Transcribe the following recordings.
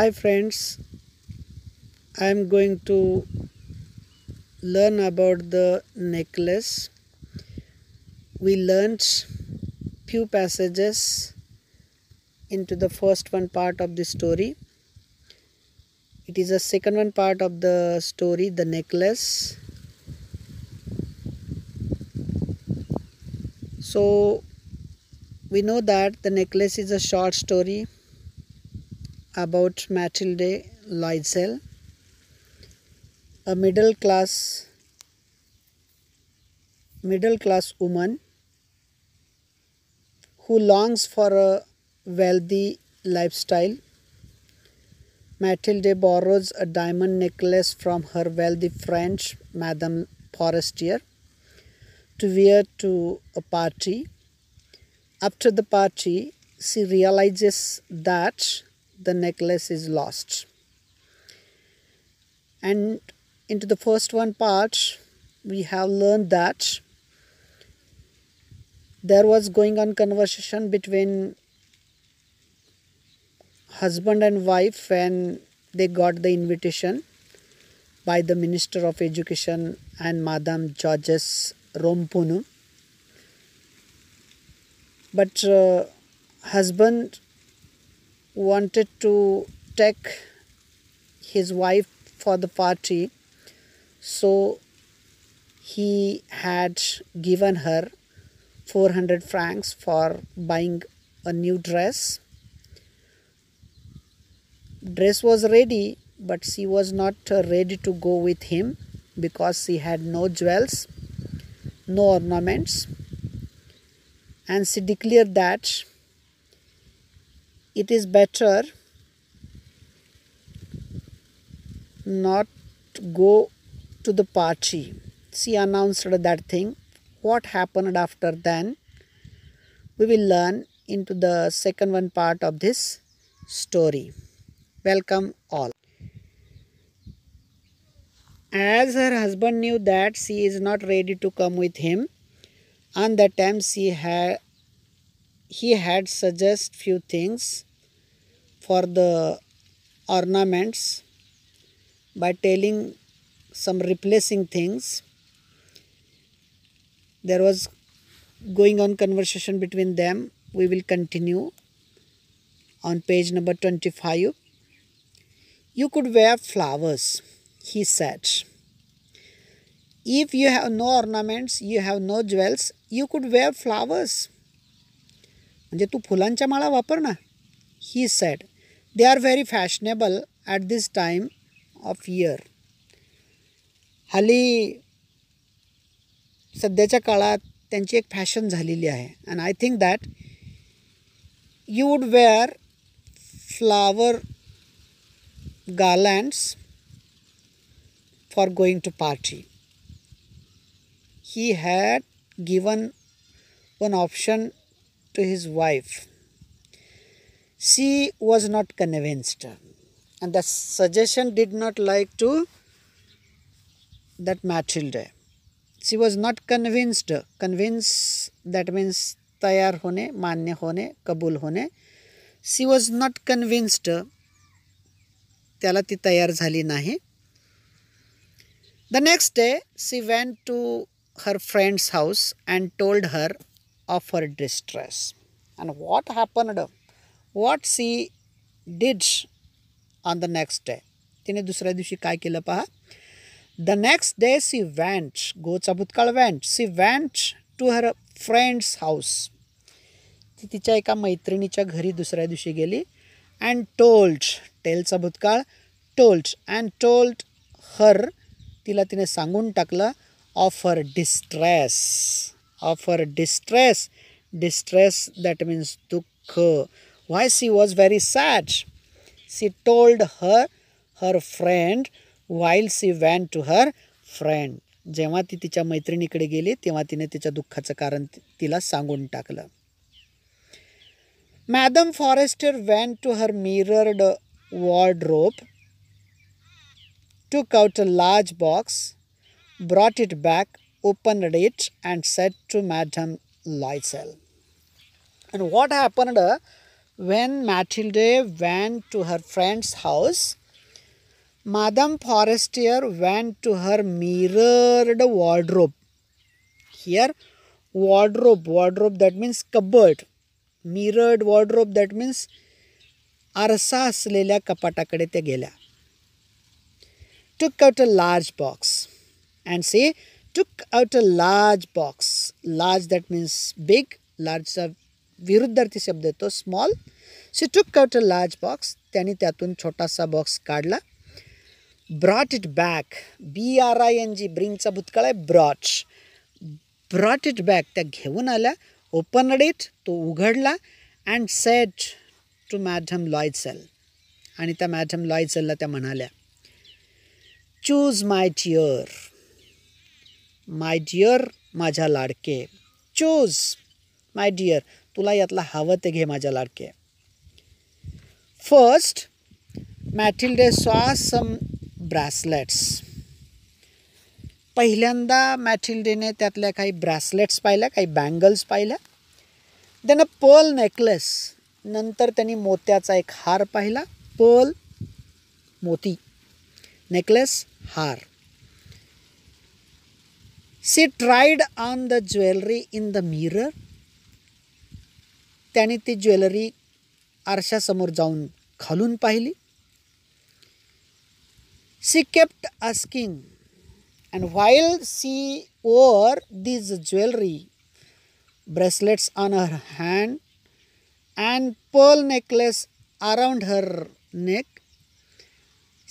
hi friends i am going to learn about the necklace we learned few passages into the first one part of the story it is the second one part of the story the necklace so we know that the necklace is a short story about Matilde Loisel, a middle class middle class woman who longs for a wealthy lifestyle. Matilde borrows a diamond necklace from her wealthy French Madame Forestier to wear to a party. After the party, she realizes that the necklace is lost. And into the first one part, we have learned that there was going on conversation between husband and wife when they got the invitation by the Minister of Education and Madame Georges Rompunu. But uh, husband wanted to take his wife for the party so he had given her 400 francs for buying a new dress dress was ready but she was not ready to go with him because she had no jewels no ornaments and she declared that it is better not go to the party. She announced that thing. What happened after then? We will learn into the second one part of this story. Welcome all. As her husband knew that she is not ready to come with him, on that time she had he had suggest few things for the ornaments by telling some replacing things there was going on conversation between them we will continue on page number 25 you could wear flowers he said if you have no ornaments you have no jewels you could wear flowers म्हणजे तू फुलांच्या माळा वापर ना ही सेट they are very fashionable at this time of year हाली सध्याच्या काळात त्यांची एक फॅशन झालेली आहे and I think that you would wear flower garlands for going to party he had given one option to his wife. She was not convinced, and the suggestion did not like to that Matilda. She was not convinced. Convince that means तैयार होने मान्य होने कबूल होने सी was not convinced त्याला ती तयार झाली नाही the next day she went to her friend's house and told her of her distress. And what happened? What she did on the next day? तिने दुसऱ्या दिवशी काय केलं पहा the next day she went गोचा भूतकाळ went she went to her friend's house ती तिच्या एका मैत्रिणीच्या घरी दुसऱ्या दिवशी गेली अँड टोल्ड टेलचा भूतकाळ टोल्ड अँड टोल्ड हर तिला तिने सांगून टाकलं of her distress of her distress distress that means dukha why she was very sad she told her her friend while she went to her friend जेव्हा ती तिच्या मैत्रिणीकडे गेली तेव्हा तिने तिच्या दुःखाचं कारण तिला सांगून टाकलं madam Forestier went to her mirrored wardrobe, took out a large box, brought it back, opened it and said to Madame Loisel. And what happened uh, when Matilde went to her friend's house? Madame Forestier went to her mirrored wardrobe. Here, wardrobe, wardrobe that means cupboard. Mirrored wardrobe that means आरसा असलेल्या kapatakade ते गेल्या Took out a large box and C took out a large box. Large that means big, large विरुद्धार्थी शब्द येतो small she took out a large box त्यांनी त्यातून छोटासा बॉक्स काढला brought it back B R I N G ब्रिंगचा भूतकाळ आहे ब्रॉट ब्रॉट इट बॅक त्या घेऊन आल्या ओपनड इट तो उघडला and said to madam Loisel आणि त्या मॅडम लॉयसेलला त्या म्हणाल्या choose my tear my dear माझ्या लाडके चूज माय डिअर तुला यातला हवं ते घे माझ्या लाडके फर्स्ट मॅथिल्डे स्वा सम ब्रॅसलेट्स पहिल्यांदा मॅथिल्डेने त्यातल्या काही ब्रॅसलेट्स पाहिल्या काही बँगल्स पाहिल्या देन अ पर्ल नेकलेस नंतर त्यांनी मोत्याचा एक हार पाहिला पर्ल मोती नेकलेस हार She tried on the jewelry in the mirror. त्याने ती ज्वेलरी आरशासमोर जाऊन घालून पाहिली she kept asking and while she wore these jewellery bracelets on her hand and pearl necklace around her neck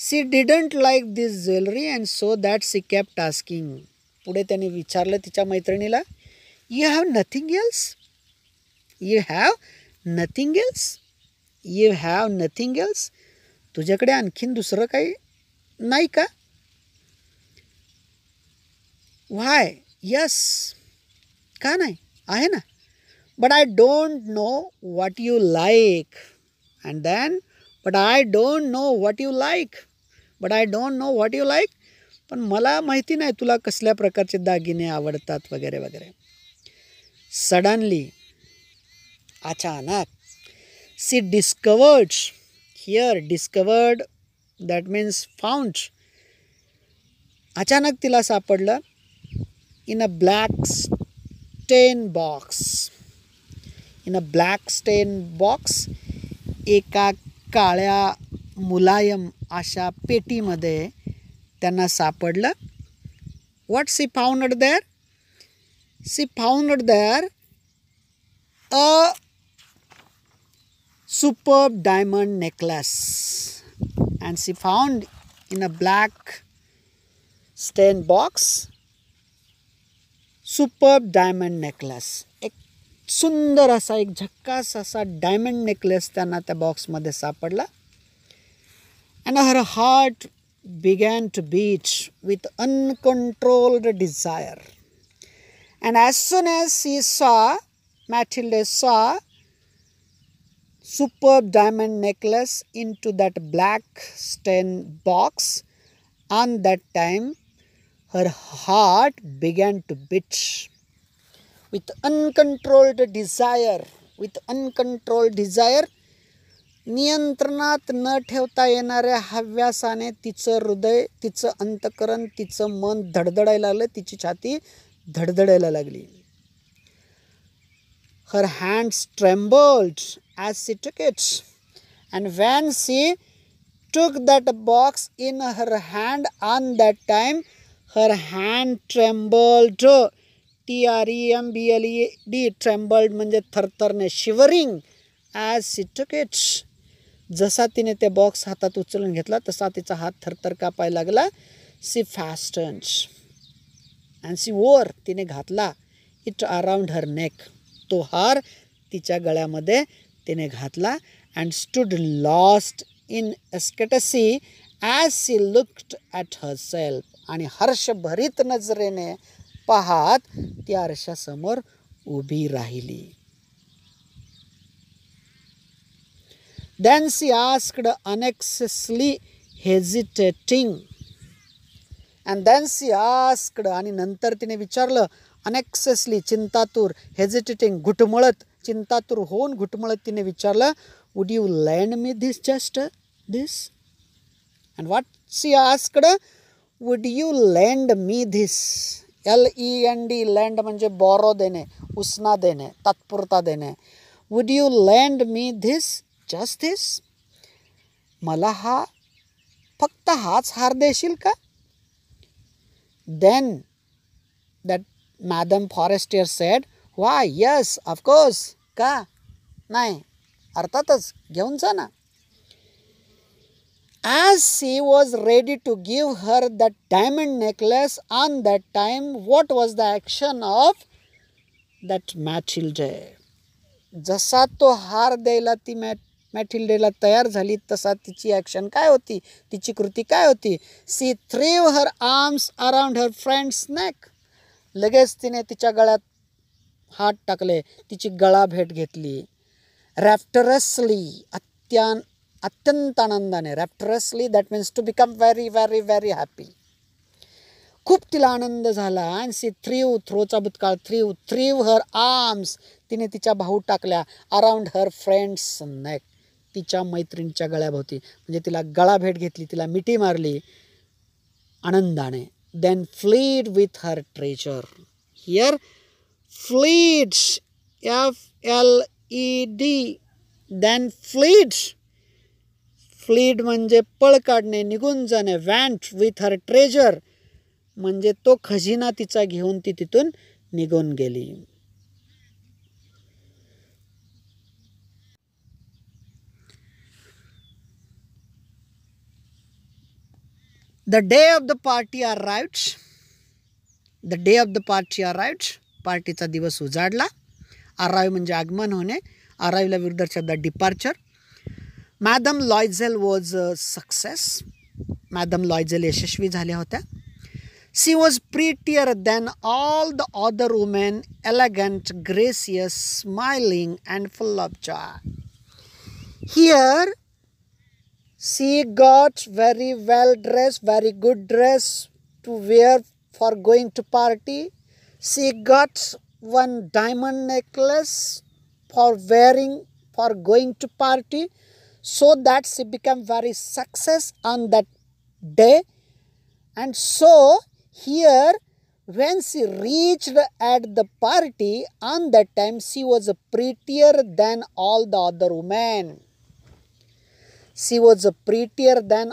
she didn't like this jewellery and so that she kept asking पुढे त्याने विचारलं तिच्या मैत्रिणीला you have nothing else you have nothing else you have nothing else तुझ्याकडे आणखीन दुसरं काही नाही का व्हाय यस का नाही आहे ना but I don't know what you like and then but I don't know what you like but I don't know what you like पण मला माहिती नाही तुला कसल्या प्रकारचे दागिने आवडतात वगैरे वगैरे सडनली अचानक she discovered here discovered that means found अचानक तिला सापडलं in a black satin box in a black satin box एका काळ्या मुलायम अशा पेटीमध्ये त्यांना what she found there she found there a super diamond necklace and she found in a black satin box super diamond necklace एक सुंदर असा एक झक्कास असा डायमंड नेकलेस त्यांना त्या बॉक्समध्ये सापडला and her heart began to beat with uncontrolled desire. And as soon as he saw, Matilda saw, superb diamond necklace into that black stone box, on that time her heart began to beat with uncontrolled desire. With uncontrolled desire, नियंत्रणात न ठेवता येणाऱ्या हव्यासाने तिचं हृदय तिचं अंतकरण तिचं मन धडधडायला लागलं तिची छाती धडधडायला लागली her hands trembled as she its and when she took that box in her hand on that time her hand trembled T R E M B L E D trembled म्हणजे थरथरने शिवरिंग ॲज सी टुकेट्स जसा तिने ते box हातात उचलून घेतला तसा तिचा हात थरथर कापायला लागला सी फॅस्टन्स अँड सी ओर तिने घातला इट अराउंड हर नेक तो हार तिच्या गळ्यामध्ये तिने घातला and stood lost in ecstasy as she looked at her self आणि हर्षभरित नजरेने पाहात ती आरशासमोर उभी राहिली Then she asked annexiously, hesitating. And then she asked, आणि नंतर तिने विचारलं अनेक्सेसली चिंतातूर हेजिटेटिंग घुटमळत चिंतातूर होऊन घुटमळत तिने विचारलं would you lend me this just this and what she asked would you lend me this L E N D lend म्हणजे borrow देणे उसना देणे तात्पुरता देणे would you lend me this just this मला हा फक्त हाच हार देशील का then that madam Forestier said why yes of course का नाही अर्थातच घेऊन जा ना as she was ready to give her that diamond necklace on that time what was the action of that Mathilde जसा तो हार द्यायला ती मॅट मॅथिल्डेला तयार झाली तसा तिची ॲक्शन काय होती तिची कृती काय होती she threw her arms around her friend's neck लगेच तिने तिच्या गळ्यात हात टाकले तिची गळा भेट घेतली रॅप्टरसली अत्यान अत्यंत आनंदाने rapturously that means to become very very very happy खूप तिला आनंद झाला आणि सी थ्रीव थ्रोचा भूतकाळ थ्रीव थ्रीव हर आर्म्स तिने तिच्या भाऊ टाकल्या अराउंड हर फ्रेंड्स नेक तिच्या मैत्रिणीच्या गळ्याभोवती म्हणजे तिला गळा भेट घेतली तिला मिठी मारली आनंदाने then fled with her treasure here fleds F L E D then fleds fled म्हणजे पळ काढणे निघून जाणे वॅन्ट विथ हर ट्रेजर म्हणजे तो खजिना तिचा घेऊन ती तिथून निघून गेली The day of the party arrived. The day of the party arrived. Party cha divas ujadla. Arrival manja agman hone. Arrive la virudar cha the departure. Madam Loisel was a success. Madam Loisel yashashvi jhali hota. She was prettier than all the other women. Elegant, gracious, smiling and full of joy. Here, she got very well dressed, very good dress to wear for going to party. She got one diamond necklace for wearing for going to party so that she became very success on that day and so here when she reached at the party on that time she was prettier than all the other women she was prettier than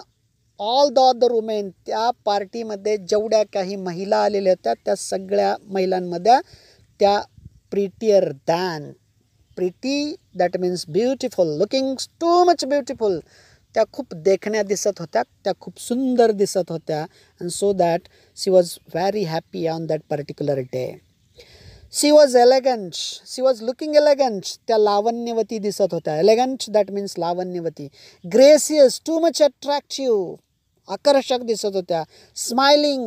all the other women. त्या पार्टीमध्ये जेवढ्या काही महिला आलेल्या होत्या त्या सगळ्या महिलांमध्ये त्या prettier than pretty that means beautiful looking too much beautiful त्या खूप देखण्या दिसत होत्या त्या खूप सुंदर दिसत होत्या and so that she was very happy on that particular day she was elegant she was looking elegant त्या लावण्यवती दिसत होत्या एलेगंट दॅट मीन्स लावण्यवती ग्रेसियस टू मच अट्रॅक्टिव्ह आकर्षक दिसत होत्या smiling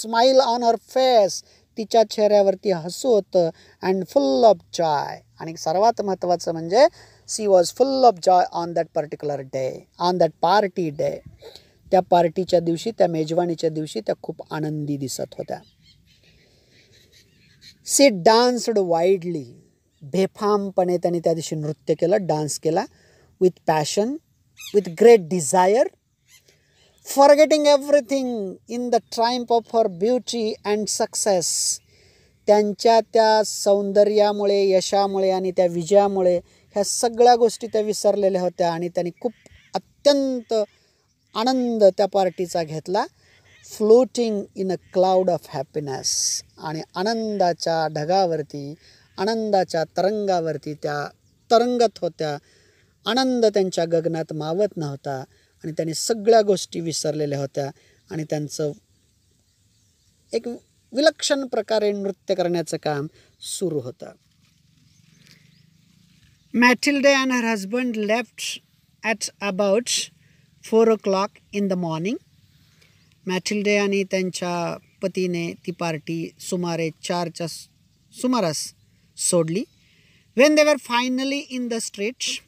smile on her face तिच्या चेहऱ्यावरती हसू होतं अँड फुल ऑफ जॉय आणि सर्वात महत्त्वाचं म्हणजे she was full of joy on that particular day on that party day त्या पार्टीच्या दिवशी त्या मेजवानीच्या दिवशी त्या खूप आनंदी दिसत होत्या सी डान्स्ड वाईडली बेफामपणे त्यांनी त्या दिवशी नृत्य केलं डान्स केला with passion with great desire for getting everything in the triumph of her beauty and success त्यांच्या त्या सौंदर्यामुळे यशामुळे आणि त्या विजयामुळे ह्या सगळ्या गोष्टी त्या विसरलेल्या होत्या आणि त्यांनी खूप अत्यंत आनंद त्या पार्टीचा घेतला floating in a cloud of happiness आणि आनंदाच्या ढगावरती आनंदाच्या तरंगावरती त्या तरंगत होत्या आनंद त्यांच्या गगनात मावत नव्हता आणि त्यांनी सगळ्या गोष्टी विसरलेल्या होत्या आणि त्यांचं एक विलक्षण प्रकारे नृत्य करण्याचं काम सुरू होतं Mathilde and her husband left at about four o'clock in the morning Mathilde पति ने ती पार्टी सुमारे चार सुमारस सोडली when they were finally in the streets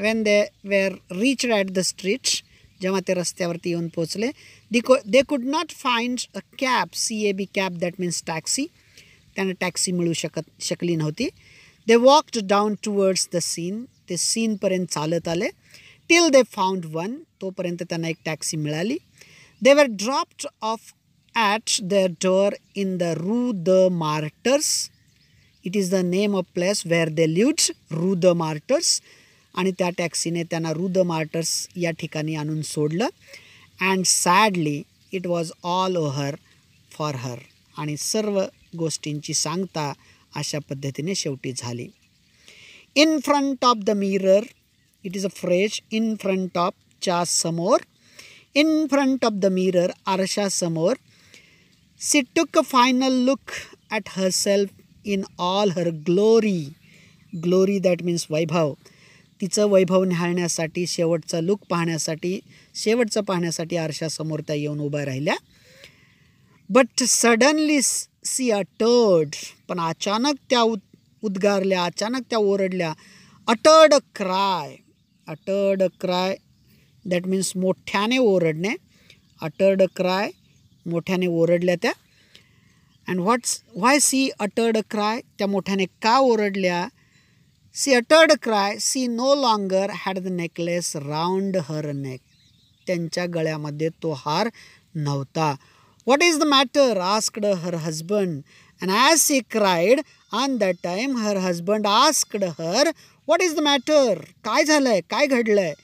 when they were reach at the streets जेव्हा ते रस्त्यावरती पोचले the they could not find a cab C A B cab that means taxi taxi मिलू शक शकली नव्हती they walked down towards the Seine ते सीनपर्यंत चालत आले टिल दे फाउंड वन तोपर्यंत त्यांना एक टॅक्सी मिळाली They were dropped off at their door in the Rue de Martyrs. It is the name of place where they lived Rue de Martyrs आणि त्या टॅक्सीने त्यांना रू द मार्टर्स या ठिकाणी आणून सोडलं and sadly it was all over for her आणि सर्व गोष्टींची सांगता अशा पद्धतीने शेवटी झाली in front of the mirror it is a fresh in front ऑफच्या समोर in front of the mirror आरशासमोर she took a final look at her self in all her glory glory that means वैभव तिचं वैभव न्याहाळण्यासाठी शेवटचा look पाहण्यासाठी शेवटचं पाहण्यासाठी आरशासमोर त्या येऊन उभ्या राहिल्या बट सडनली सी अ टर्ड पण अचानक त्या उद उद्गारल्या अचानक त्या ओरडल्या अटड क्राय अटड क्राय दैट मीन्स मोठ्याने ओरडणे अटर्ड क्राय मोठ्याने ओरडल्या त्या and what's Y C uttered cry त्या मोठ्याने का ओरडल्या सी uttered cry C no longer had the necklace round हर नेक त्यांच्या गळ्यामध्ये तो हार नव्हता what is the matter asked her husband and as C cried on that time her husband asked her what is the matter काय झालं आहे काय घडलं आहे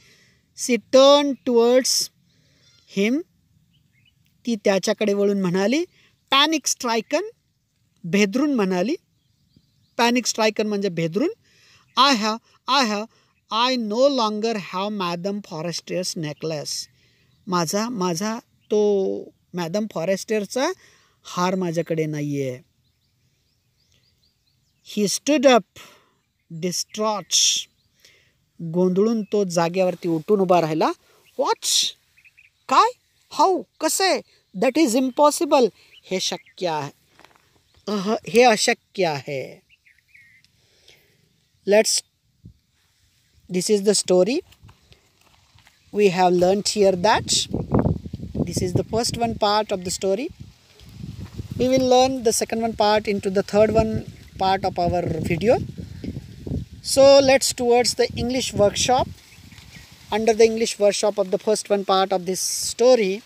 सी टर्न टुवर्ड्स हिम ती त्याच्याकडे वळून म्हणाली पॅनिक स्ट्रायकन भेदरून म्हणाली पॅनिक स्ट्रायकन म्हणजे भेदरून I have I have I no longer have madam Forestier's necklace माझा माझा तो मॅडम फॉरेस्टियरचा हार माझ्याकडे नाही आहे ही स्टूड अप डिस्ट्रॉच गोंधळून तो जागेवरती उठून उभा राहिला वॉच काय हाऊ कसे दॅट इज इम्पॉसिबल हे शक्य आहे हे अशक्य आहे let's this is the story we have learnt here that this is the first one part of the story we will learn the second one part into the third one part of our video So let's towards the English workshop. Under the English workshop of the first one part of this story,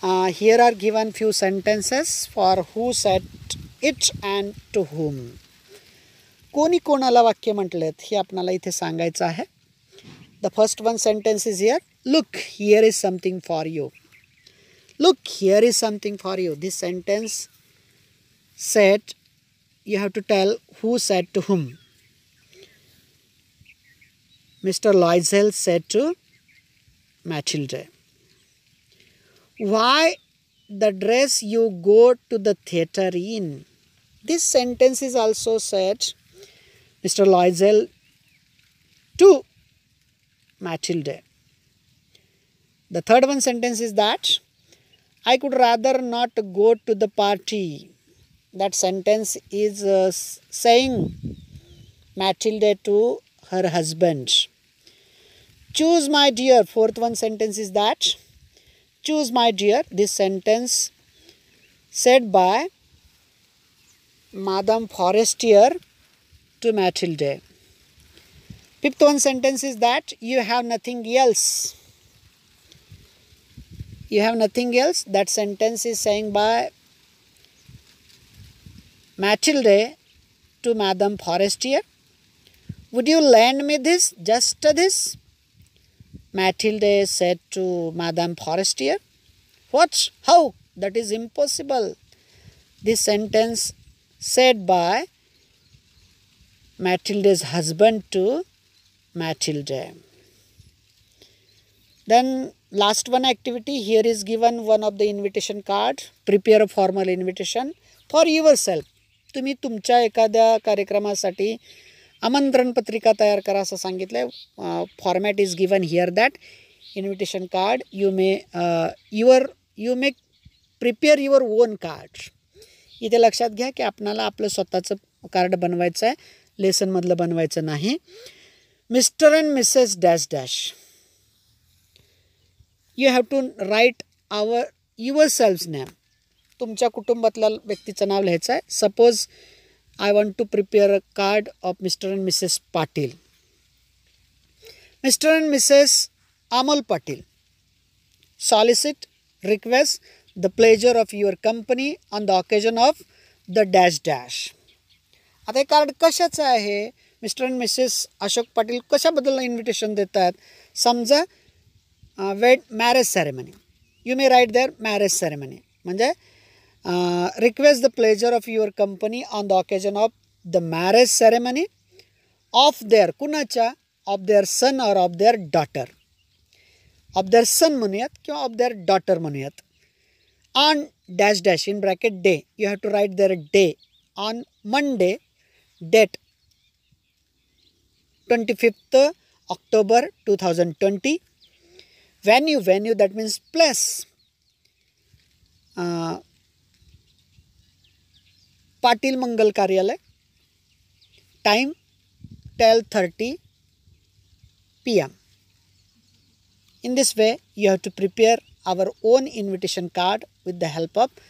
uh, here are given few sentences for who said it and to whom. कोणी कोणाला वाक्य म्हटलेत हे आपणाला इथे सांगायचं आहे the first one sentence is here look here is something for you look here is something for you this sentence set you have to tell who set to whom Mr. Loisel said to Matilda. Why the dress you go to the theatre in? This sentence is also said, Mr. Loisel to Matilda. The third one sentence is that I could rather not go to the party. That sentence is uh, saying Matilda to her husband. Choose my dear. Fourth one sentence is that. Choose my dear. This sentence said by Madame Forestier to Matilde. Fifth one sentence is that you have nothing else. You have nothing else. That sentence is saying by Matilde to Madame Forestier. Would you lend me this? Just this? Matilde said to Madame Forestier. What? How? That is impossible. This sentence said by Matilde's husband to Matilde. Then last one activity here is given one of the invitation card. Prepare a formal invitation for yourself. तुम्ही तुमच्या एखाद्या कार्यक्रमासाठी आमंत्रण पत्रिका तयार करा असं सांगितलं आहे format is given here that invitation card you may your you may prepare your own card इथे लक्षात घ्या की आपणाला आपलं स्वतःचं कार्ड बनवायचं आहे लेसनमधलं बनवायचं नाही Mr and Mrs dash dash you have to write our your self name तुमच्या कुटुंबातल्या व्यक्तीचं नाव लिहायचं आहे suppose I want to prepare a card of Mr and Mrs Patil Mr and Mrs Amol Patil solicit request the pleasure of your company on the occasion of the dash dash आता हे card कशाचं आहे Mr and Mrs Ashok Patil कशाबद्दल invitation देतात समजा wed marriage ceremony you may write their marriage ceremony म्हणजे Uh, request the pleasure of your company on the occasion of the marriage ceremony of their kunacha of their son or of their daughter of their son म्हणूयात किंवा of their daughter म्हणूयात on dash dash in bracket day you have to write their day on monday date 25th october 2020 venue venue that means place uh, Patil Mangal कार्यालय time twelve thirty pm in this way you have to prepare our own invitation card with the help of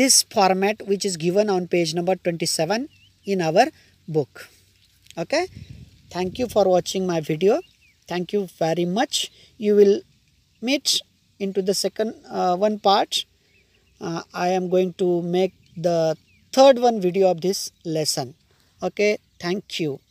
this format which is given on page number 27 in our book okay thank you for watching my video thank you very much you will meet into the second uh, one part uh, i am going to make the third one video of this lesson okay thank you